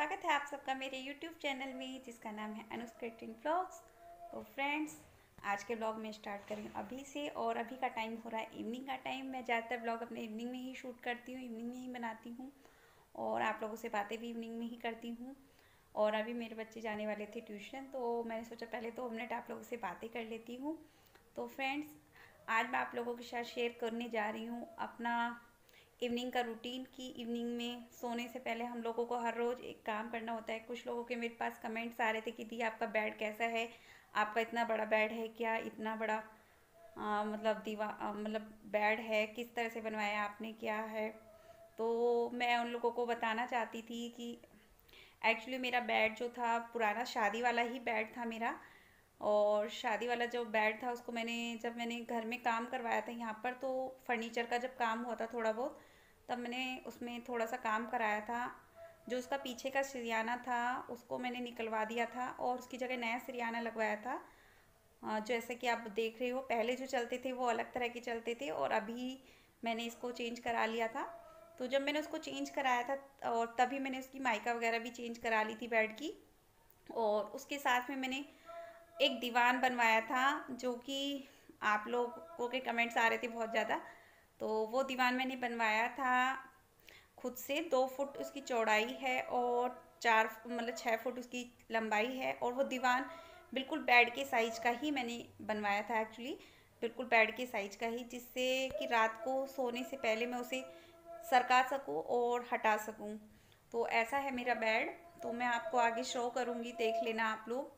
स्वागत है आप सबका मेरे यूट्यूब चैनल में जिसका नाम है अनुस्क्रिप्टिंग ब्लॉग्स तो फ्रेंड्स आज के ब्लॉग में स्टार्ट करेंगे अभी से और अभी का टाइम हो रहा है इवनिंग का टाइम मैं ज़्यादातर ब्लॉग अपने इवनिंग में ही शूट करती हूँ इवनिंग में ही बनाती हूँ और आप लोगों से बातें भी इवनिंग में ही करती हूँ और अभी मेरे बच्चे जाने वाले थे ट्यूशन तो मैंने सोचा पहले तो मिनट आप लोगों से बातें कर लेती हूँ तो फ्रेंड्स आज मैं आप लोगों के साथ शेयर करने जा रही हूँ अपना इवनिंग का रूटीन कि इवनिंग में सोने से पहले हम लोगों को हर रोज़ एक काम करना होता है कुछ लोगों के मेरे पास कमेंट्स आ रहे थे कि दी आपका बेड कैसा है आपका इतना बड़ा बेड है क्या इतना बड़ा आ, मतलब दीवा मतलब बेड है किस तरह से बनवाया आपने क्या है तो मैं उन लोगों को बताना चाहती थी कि एक्चुअली मेरा बेड जो था पुराना शादी वाला ही बेड था मेरा और शादी वाला जो बेड था उसको मैंने जब मैंने घर में काम करवाया था यहाँ पर तो फर्नीचर का जब काम हुआ था थोड़ा बहुत तब मैंने उसमें थोड़ा सा काम कराया था जो उसका पीछे का सरियाना था उसको मैंने निकलवा दिया था और उसकी जगह नया सरियाना लगवाया था जैसे कि आप देख रहे हो पहले जो चलते थे वो अलग तरह के चलते थे और अभी मैंने इसको चेंज करा लिया था तो जब मैंने उसको चेंज कराया था और तभी मैंने उसकी माइका वगैरह भी चेंज करा ली थी बेड की और उसके साथ में मैंने एक दीवान बनवाया था जो कि आप लोगों के कमेंट्स आ रहे थे बहुत ज़्यादा तो वो दीवान मैंने बनवाया था खुद से दो फुट उसकी चौड़ाई है और चार मतलब छः फुट उसकी लंबाई है और वो दीवान बिल्कुल बेड के साइज़ का ही मैंने बनवाया था एक्चुअली बिल्कुल बेड के साइज़ का ही जिससे कि रात को सोने से पहले मैं उसे सरका सकूँ और हटा सकूँ तो ऐसा है मेरा बेड तो मैं आपको आगे शो करूँगी देख लेना आप लोग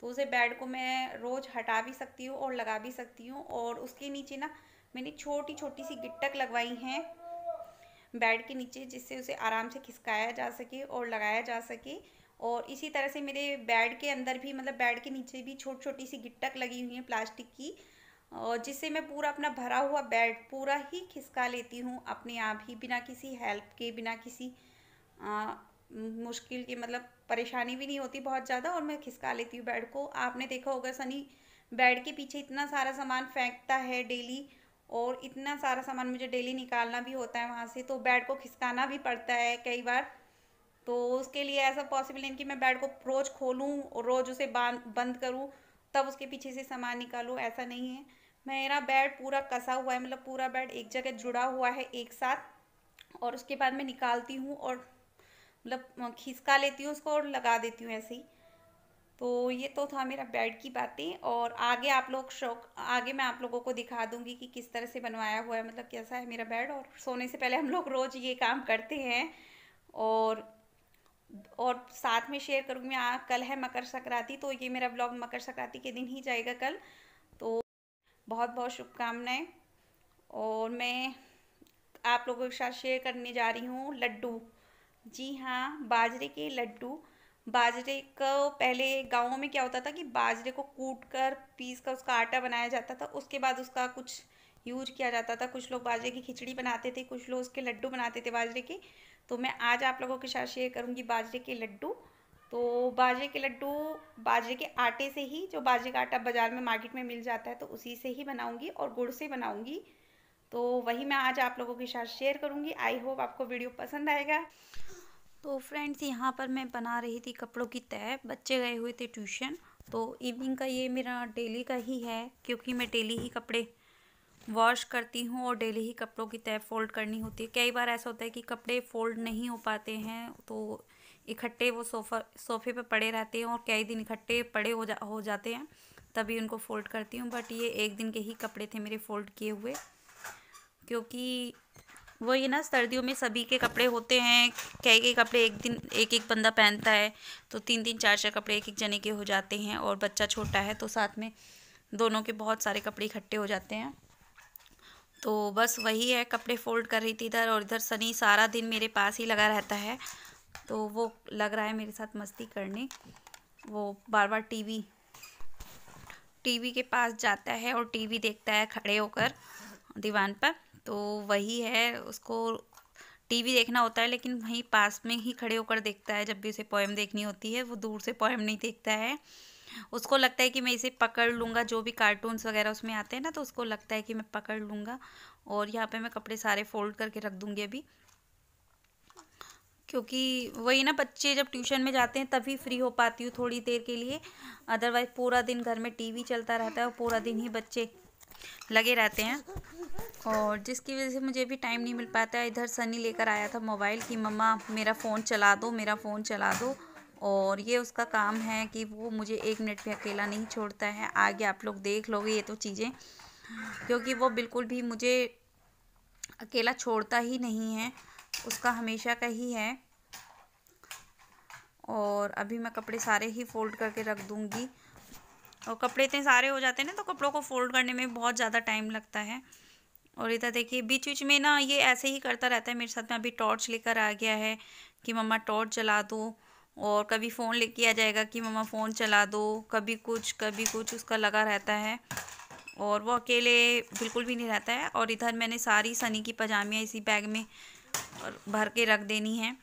तो उसे बेड को मैं रोज़ हटा भी सकती हूँ और लगा भी सकती हूँ और उसके नीचे ना मैंने छोटी छोटी सी गिट्टक लगवाई हैं बेड के नीचे जिससे उसे आराम से खिसकाया जा सके और लगाया जा सके और इसी तरह से मेरे बेड के अंदर भी मतलब बेड के नीचे भी छोटी छोटी सी गिट्टक लगी हुई है प्लास्टिक की और जिससे मैं पूरा अपना भरा हुआ बेड पूरा ही खिसका लेती हूँ अपने आप ही बिना किसी हेल्प के बिना किसी आ, मुश्किल के मतलब परेशानी भी नहीं होती बहुत ज़्यादा और मैं खिसका लेती हूँ बेड को आपने देखा होगा सनी बेड के पीछे इतना सारा सामान फेंकता है डेली और इतना सारा सामान मुझे डेली निकालना भी होता है वहाँ से तो बेड को खिसकाना भी पड़ता है कई बार तो उसके लिए ऐसा पॉसिबल नहीं कि मैं बेड को रोज़ खोलूँ और रोज़ उसे बांध बंद करूँ तब उसके पीछे से सामान निकालूँ ऐसा नहीं है मेरा बेड पूरा कसा हुआ है मतलब पूरा बेड एक जगह जुड़ा हुआ है एक साथ और उसके बाद मैं निकालती हूँ और मतलब खिसका लेती हूँ उसको और लगा देती हूँ ऐसे ही तो ये तो था मेरा बेड की बातें और आगे आप लोग शौक आगे मैं आप लोगों को दिखा दूंगी कि किस तरह से बनवाया हुआ है मतलब कैसा है मेरा बेड और सोने से पहले हम लोग रोज़ ये काम करते हैं और और साथ में शेयर करूँगी मैं हाँ, कल है मकर संक्रांति तो ये मेरा ब्लॉग मकर संक्रांति के दिन ही जाएगा कल तो बहुत बहुत शुभकामनाएं और मैं आप लोगों के साथ शेयर करने जा रही हूँ लड्डू जी हाँ बाजरे के लड्डू बाजरे को पहले गाँव में क्या होता था कि बाजरे को कूट कर पीस कर उसका आटा बनाया जाता था उसके बाद उसका कुछ यूज किया जाता था कुछ लोग बाजरे की खिचड़ी बनाते थे कुछ लोग उसके लड्डू बनाते थे बाजरे के तो मैं आज आप लोगों के साथ शेयर करूँगी बाजरे के लड्डू तो बाजरे के लड्डू बाजरे के आटे से ही जो बाजरे का आटा बाज़ार में मार्केट में मिल जाता है तो उसी से ही बनाऊँगी और गुड़ से बनाऊँगी तो वही मैं आज आप लोगों के साथ शेयर करूँगी आई होप आपको वीडियो पसंद आएगा तो फ्रेंड्स यहाँ पर मैं बना रही थी कपड़ों की तय बच्चे गए हुए थे ट्यूशन तो इवनिंग का ये मेरा डेली का ही है क्योंकि मैं डेली ही कपड़े वॉश करती हूँ और डेली ही कपड़ों की तय फ़ोल्ड करनी होती है कई बार ऐसा होता है कि कपड़े फ़ोल्ड नहीं हो पाते हैं तो इकट्ठे वो सोफ़ा सोफ़े पे पड़े रहते हैं और कई दिन इकट्ठे पड़े हो जा हो जाते हैं तभी उनको फ़ोल्ड करती हूँ बट ये एक दिन के ही कपड़े थे मेरे फ़ोल्ड किए हुए क्योंकि वही ना सर्दियों में सभी के कपड़े होते हैं कई के कपड़े एक दिन एक एक बंदा पहनता है तो तीन तीन चार चार कपड़े एक एक जने के हो जाते हैं और बच्चा छोटा है तो साथ में दोनों के बहुत सारे कपड़े इकट्ठे हो जाते हैं तो बस वही है कपड़े फोल्ड कर रही थी इधर और इधर सनी सारा दिन मेरे पास ही लगा रहता है तो वो लग रहा है मेरे साथ मस्ती करने वो बार बार टीवी टीवी के पास जाता है और टीवी देखता है खड़े होकर दीवान पर तो वही है उसको टीवी देखना होता है लेकिन वहीं पास में ही खड़े होकर देखता है जब भी उसे पोएम देखनी होती है वो दूर से पोएम नहीं देखता है उसको लगता है कि मैं इसे पकड़ लूँगा जो भी कार्टून्स वगैरह उसमें आते हैं ना तो उसको लगता है कि मैं पकड़ लूँगा और यहाँ पे मैं कपड़े सारे फोल्ड करके रख दूँगी अभी क्योंकि वही ना बच्चे जब ट्यूशन में जाते हैं तभी फ्री हो पाती हूँ थोड़ी देर के लिए अदरवाइज़ पूरा दिन घर में टीवी चलता रहता है और पूरा दिन ही बच्चे लगे रहते हैं और जिसकी वजह से मुझे भी टाइम नहीं मिल पाता है इधर सनी लेकर आया था मोबाइल कि मम्मा मेरा फ़ोन चला दो मेरा फ़ोन चला दो और ये उसका काम है कि वो मुझे एक मिनट भी अकेला नहीं छोड़ता है आगे आप लोग देख लोगे ये तो चीज़ें क्योंकि वो बिल्कुल भी मुझे अकेला छोड़ता ही नहीं है उसका हमेशा का ही है और अभी मैं कपड़े सारे ही फोल्ड करके रख दूँगी और कपड़े इतने सारे हो जाते हैं ना तो कपड़ों को फोल्ड करने में बहुत ज़्यादा टाइम लगता है और इधर देखिए बीच बीच में ना ये ऐसे ही करता रहता है मेरे साथ में अभी टॉर्च लेकर आ गया है कि मम्मा टॉर्च चला दो और कभी फ़ोन लेके आ जाएगा कि मम्मा फ़ोन चला दो कभी कुछ कभी कुछ उसका लगा रहता है और वो अकेले बिल्कुल भी नहीं रहता है और इधर मैंने सारी सनी की पजामियाँ इसी बैग में भर के रख देनी है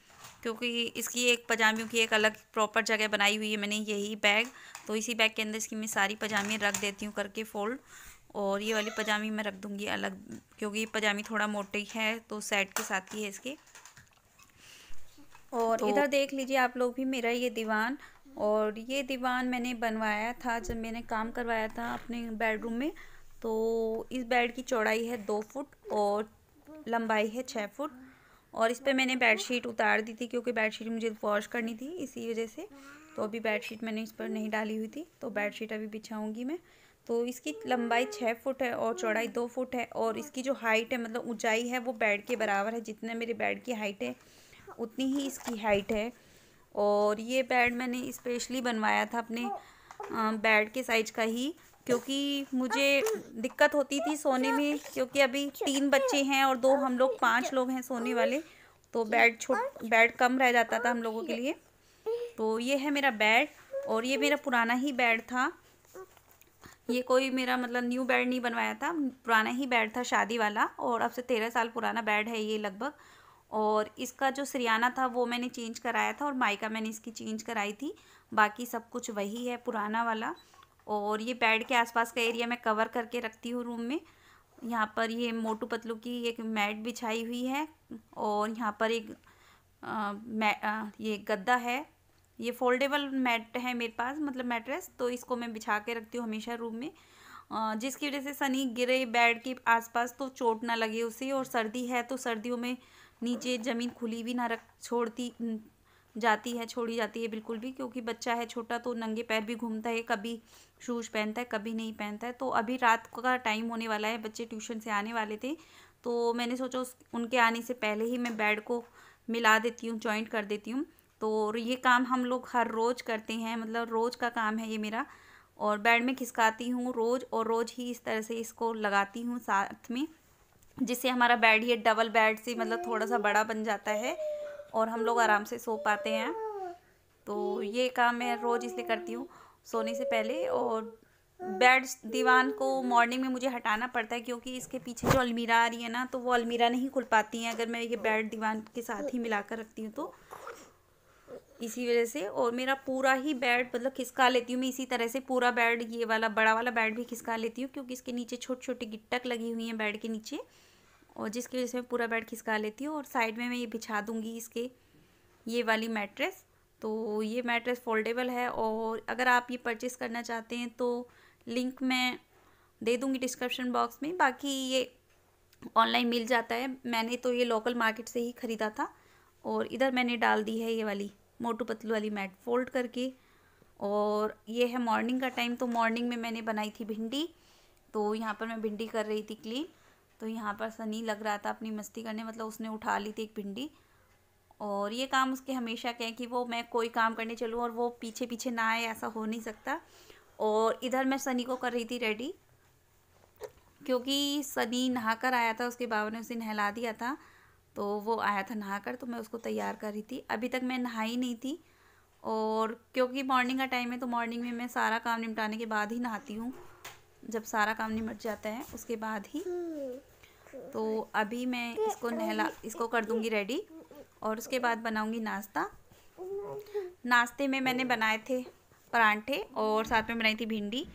क्योंकि इसकी एक पजामियों की एक अलग प्रॉपर जगह बनाई हुई है मैंने यही बैग तो इसी बैग के अंदर इसकी मैं सारी पजामियाँ रख देती हूँ करके फ़ोल्ड और ये वाली पजामी मैं रख दूँगी अलग क्योंकि ये पजामी थोड़ा मोटी है तो सेट के साथ ही है इसके और तो, इधर देख लीजिए आप लोग भी मेरा ये दीवान और ये दीवान मैंने बनवाया था जब मैंने काम करवाया था अपने बेडरूम में तो इस बेड की चौड़ाई है दो फुट और लंबाई है छः फुट और इस पर मैंने बेडशीट उतार दी थी क्योंकि बेडशीट मुझे वॉश करनी थी इसी वजह से तो अभी बेडशीट मैंने इस पर नहीं डाली हुई थी तो बेडशीट अभी बिछाऊँगी मैं तो इसकी लंबाई छः फुट है और चौड़ाई दो फुट है और इसकी जो हाइट है मतलब ऊंचाई है वो बेड के बराबर है जितने मेरे बेड की हाइट है उतनी ही इसकी हाइट है और ये बेड मैंने इस्पेशली बनवाया था अपने बेड के साइज का ही क्योंकि मुझे दिक्कत होती थी सोने में क्योंकि अभी तीन बच्चे हैं और दो हम लोग पाँच लोग हैं सोने वाले तो बेड छोट बेड कम रह जाता था हम लोगों के लिए तो ये है मेरा बेड और ये मेरा पुराना ही बेड था ये कोई मेरा मतलब न्यू बेड नहीं बनवाया था पुराना ही बेड था शादी वाला और अब से तेरह साल पुराना बेड है ये लगभग और इसका जो सरियाना था वो मैंने चेंज कराया था और माइका मैंने इसकी चेंज कराई थी बाकी सब कुछ वही है पुराना वाला और ये बेड के आसपास का एरिया मैं कवर करके रखती हूँ रूम में यहाँ पर ये मोटू पतलू की एक मैट बिछाई हुई है और यहाँ पर एक आ, आ, ये गद्दा है ये फोल्डेबल मैट है मेरे पास मतलब मैट्रेस तो इसको मैं बिछा के रखती हूँ हमेशा रूम में जिसकी वजह से सनी गिरे बेड के आसपास तो चोट ना लगे उसे और सर्दी है तो सर्दियों में नीचे ज़मीन खुली भी ना रख छोड़ती जाती है छोड़ी जाती है बिल्कुल भी क्योंकि बच्चा है छोटा तो नंगे पैर भी घूमता है कभी शूज़ पहनता है कभी नहीं पहनता है तो अभी रात का टाइम होने वाला है बच्चे ट्यूशन से आने वाले थे तो मैंने सोचा उस उनके आने से पहले ही मैं बेड को मिला देती हूँ जॉइंट कर देती हूँ तो ये काम हम लोग हर रोज़ करते हैं मतलब रोज़ का काम है ये मेरा और बेड में खिसकाती हूँ रोज़ और रोज़ ही इस तरह से इसको लगाती हूँ साथ में जिससे हमारा बेड ये डबल बेड से मतलब थोड़ा सा बड़ा बन जाता है और हम लोग आराम से सो पाते हैं तो ये काम मैं रोज़ इसलिए करती हूँ सोने से पहले और बेड दीवान को मॉर्निंग में मुझे हटाना पड़ता है क्योंकि इसके पीछे जो अलमीरा आ रही है ना तो वो अलमीरा नहीं खुल पाती हैं अगर मैं ये बेड दीवान के साथ ही मिलाकर रखती हूँ तो इसी वजह से और मेरा पूरा ही बेड मतलब खिसका लेती हूँ मैं इसी तरह से पूरा बेड ये वाला बड़ा वाला बेड भी खिसका लेती हूँ क्योंकि इसके नीचे छोटी छोटी गिट्टक लगी हुई हैं बेड के नीचे और जिसकी वजह से मैं पूरा बेड खिसका लेती हूँ और साइड में मैं ये बिछा दूँगी इसके ये वाली मैट्रेस तो ये मैट्रेस फोल्डेबल है और अगर आप ये परचेज़ करना चाहते हैं तो लिंक मैं दे दूँगी डिस्क्रिप्शन बॉक्स में बाकी ये ऑनलाइन मिल जाता है मैंने तो ये लोकल मार्केट से ही ख़रीदा था और इधर मैंने डाल दी है ये वाली मोटू पतलू वाली मैट फोल्ड करके और ये है मॉर्निंग का टाइम तो मॉर्निंग में मैंने बनाई थी भिंडी तो यहाँ पर मैं भिंडी कर रही थी क्लीन तो यहाँ पर सनी लग रहा था अपनी मस्ती करने मतलब उसने उठा ली थी एक भिंडी और ये काम उसके हमेशा कहें कि वो मैं कोई काम करने चलूँ और वो पीछे पीछे ना आए ऐसा हो नहीं सकता और इधर मैं सनी को कर रही थी रेडी क्योंकि सनी नहा कर आया था उसके बाबा ने उसे नहला दिया था तो वो आया था नहा कर तो मैं उसको तैयार कर रही थी अभी तक मैं नहाई नहीं थी और क्योंकि मॉर्निंग का टाइम है तो मॉर्निंग में मैं सारा काम निपटाने के बाद ही नहाती हूँ जब सारा काम निपट जाता है उसके बाद ही तो अभी मैं इसको नहला इसको कर दूँगी रेडी और उसके बाद बनाऊंगी नाश्ता नाश्ते में मैंने बनाए थे परांठे और साथ में बनाई थी भिंडी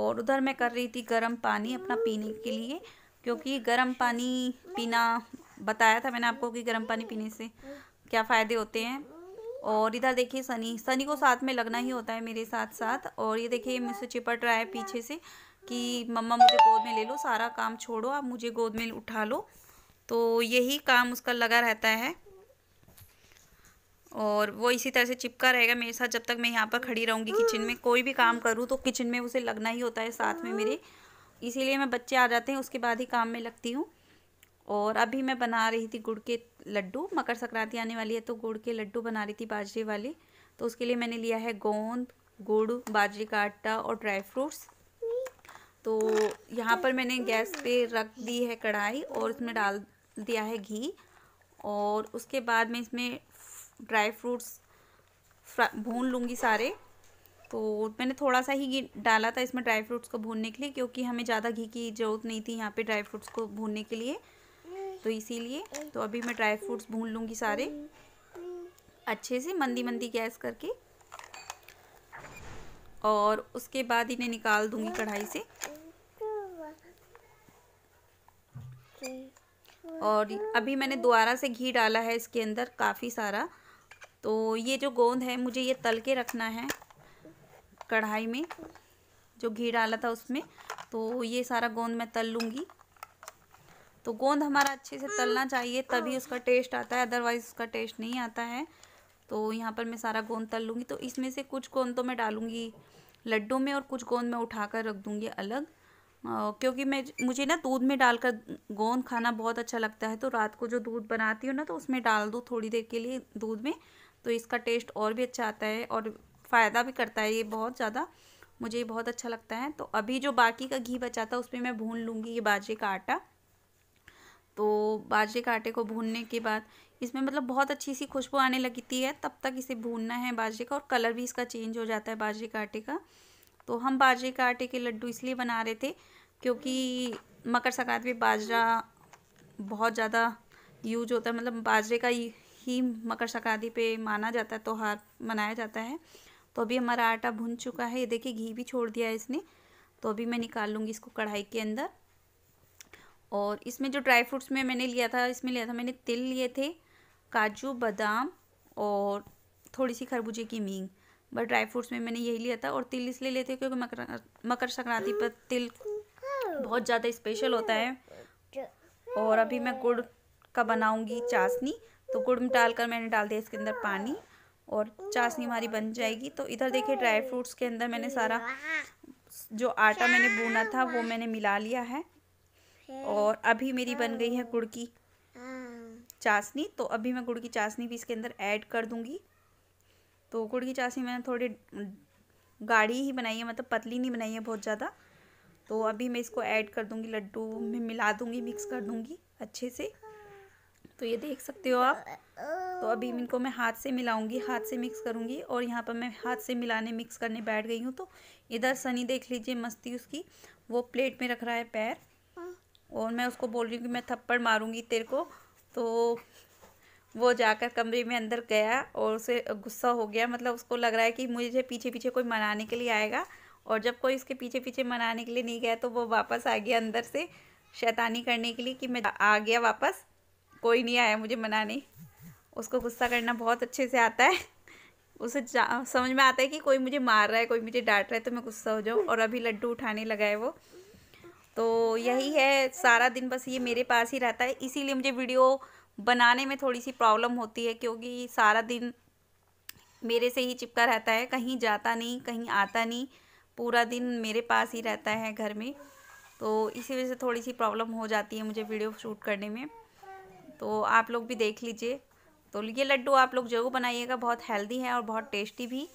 और उधर मैं कर रही थी गर्म पानी अपना पीने के लिए क्योंकि गर्म पानी पीना बताया था मैंने आपको कि गर्म पानी पीने से क्या फ़ायदे होते हैं और इधर देखिए सनी सनी को साथ में लगना ही होता है मेरे साथ साथ और ये देखिए मुझसे चिपट रहा है पीछे से कि मम्मा मुझे गोद में ले लो सारा काम छोड़ो आप मुझे गोद में उठा लो तो यही काम उसका लगा रहता है और वो इसी तरह से चिपका रहेगा मेरे साथ जब तक मैं यहाँ पर खड़ी रहूँगी किचन में कोई भी काम करूँ तो किचन में उसे लगना ही होता है साथ में मेरे इसीलिए मैं बच्चे आ जाते हैं उसके बाद ही काम में लगती हूँ और अभी मैं बना रही थी गुड़ के लड्डू मकर संक्रांति आने वाली है तो गुड़ के लड्डू बना रही थी बाजरे वाले तो उसके लिए मैंने लिया है गोंद गुड़ बाजरे का आटा और ड्राई फ्रूट्स तो यहाँ पर मैंने गैस पे रख दी है कढ़ाई और उसमें डाल दिया है घी और उसके बाद मैं इसमें ड्राई फ्रूट्स भून लूँगी सारे तो मैंने थोड़ा सा ही घी डाला था इसमें ड्राई फ्रूट्स को भूनने के लिए क्योंकि हमें ज़्यादा घी की ज़रूरत नहीं थी यहाँ पे ड्राई फ्रूट्स को भूनने के लिए तो इसीलिए तो अभी मैं ड्राई फ्रूट्स भून लूँगी सारे अच्छे से मंदी मंदी गैस करके और उसके बाद इन्हें निकाल दूँगी कढ़ाई से और अभी मैंने दोबारा से घी डाला है इसके अंदर काफ़ी सारा तो ये जो गोंद है मुझे ये तल के रखना है कढ़ाई में जो घी डाला था उसमें तो ये सारा गोंद मैं तल लूँगी तो गोंद हमारा अच्छे से तलना चाहिए तभी उसका टेस्ट आता है अदरवाइज़ उसका टेस्ट नहीं आता है तो यहाँ पर मैं सारा गोंद तल लूँगी तो इसमें से कुछ गोंद तो मैं डालूँगी लड्डू में और कुछ गोंद मैं उठा कर रख दूँगी अलग क्योंकि मैं मुझे ना दूध में डालकर गोंद खाना बहुत अच्छा लगता है तो रात को जो दूध बनाती हूँ ना तो उसमें डाल दूँ थोड़ी देर के लिए दूध में तो इसका टेस्ट और भी अच्छा आता है और फ़ायदा भी करता है ये बहुत ज़्यादा मुझे ये बहुत अच्छा लगता है तो अभी जो बाकी का घी बचा था उसमें मैं भून लूँगी ये बाजरे का आटा तो बाजरे का आटे को भूनने के बाद इसमें मतलब बहुत अच्छी सी खुशबू आने लगती है तब तक इसे भूनना है बाजरे का और कलर भी इसका चेंज हो जाता है बाजरे का आटे का तो हम बाजरे के आटे के लड्डू इसलिए बना रहे थे क्योंकि मकर संक्रांति में बाजरा बहुत ज़्यादा यूज होता है मतलब बाजरे का ही मकर संक्रांति पे माना जाता है त्यौहार तो मनाया जाता है तो अभी हमारा आटा भुन चुका है ये देखिए घी भी छोड़ दिया है इसने तो अभी मैं निकाल लूँगी इसको कढ़ाई के अंदर और इसमें जो ड्राई फ्रूट्स में मैंने लिया था इसमें लिया था मैंने तिल लिए थे काजू बादाम और थोड़ी सी खरबूजे की मींग बट ड्राई फ्रूट्स में मैंने यही लिया था और तिल इसलिए लेते हैं क्योंकि मकर मकर संक्रांति पर तिल बहुत ज़्यादा स्पेशल होता है और अभी मैं गुड़ का बनाऊंगी चाशनी तो गुड़ में डालकर मैंने डाल दिया इसके अंदर पानी और चाशनी हमारी बन जाएगी तो इधर देखिए ड्राई फ्रूट्स के अंदर मैंने सारा जो आटा मैंने बुना था वो मैंने मिला लिया है और अभी मेरी बन गई है गुड़ की चाशनी तो अभी मैं गुड़ की चाशनी भी इसके अंदर ऐड कर दूंगी तो गुड़ की चाशनी मैंने थोड़ी गाढ़ी ही बनाई है मतलब पतली नहीं बनाई है बहुत ज़्यादा तो अभी मैं इसको ऐड कर दूंगी लड्डू में मिला दूंगी मिक्स कर दूंगी अच्छे से तो ये देख सकते हो आप तो अभी इनको मैं हाथ से मिलाऊंगी हाथ से मिक्स करूंगी और यहाँ पर मैं हाथ से मिलाने मिक्स करने बैठ गई हूँ तो इधर सनी देख लीजिए मस्ती उसकी वो प्लेट में रख रहा है पैर और मैं उसको बोल रही हूँ कि मैं थप्पड़ मारूंगी तेरे को तो वो जाकर कमरे में अंदर गया और उसे गुस्सा हो गया मतलब उसको लग रहा है कि मुझे पीछे पीछे कोई मनाने के लिए आएगा और जब कोई उसके पीछे पीछे मनाने के लिए नहीं गया तो वो वापस आ गया अंदर से शैतानी करने के लिए कि मैं आ गया वापस कोई नहीं आया मुझे मनाने उसको गुस्सा करना बहुत अच्छे से आता है उसे समझ में आता है कि कोई मुझे मार रहा है कोई मुझे डांट रहा है तो मैं गुस्सा हो जाऊँ और अभी लड्डू उठाने लगा है वो तो यही है सारा दिन बस ये मेरे पास ही रहता है इसीलिए मुझे वीडियो बनाने में थोड़ी सी प्रॉब्लम होती है क्योंकि सारा दिन मेरे से ही चिपका रहता है कहीं जाता नहीं कहीं आता नहीं पूरा दिन मेरे पास ही रहता है घर में तो इसी वजह से थोड़ी सी प्रॉब्लम हो जाती है मुझे वीडियो शूट करने में तो आप लोग भी देख लीजिए तो ये लड्डू आप लोग जरूर बनाइएगा बहुत हेल्दी है और बहुत टेस्टी भी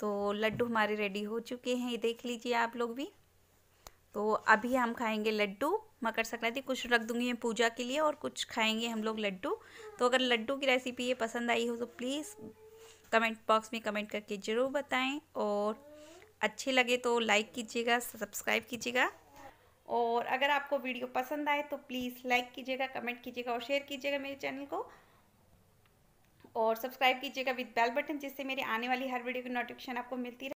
तो लड्डू हमारे रेडी हो चुके हैं ये देख लीजिए आप लोग भी तो अभी हम खाएंगे लड्डू मकर संक्रांति कुछ रख दूंगी मैं पूजा के लिए और कुछ खाएंगे हम लोग लड्डू तो अगर लड्डू की रेसिपी ये पसंद आई हो तो प्लीज़ कमेंट बॉक्स में कमेंट करके ज़रूर बताएं और अच्छे लगे तो लाइक कीजिएगा सब्सक्राइब कीजिएगा और अगर आपको वीडियो पसंद आए तो प्लीज़ लाइक कीजिएगा कमेंट कीजिएगा और शेयर कीजिएगा मेरे चैनल को और सब्सक्राइब कीजिएगा विद बेल बटन जिससे मेरे आने वाली हर वीडियो की नोटिफिकेशन आपको मिलती रहे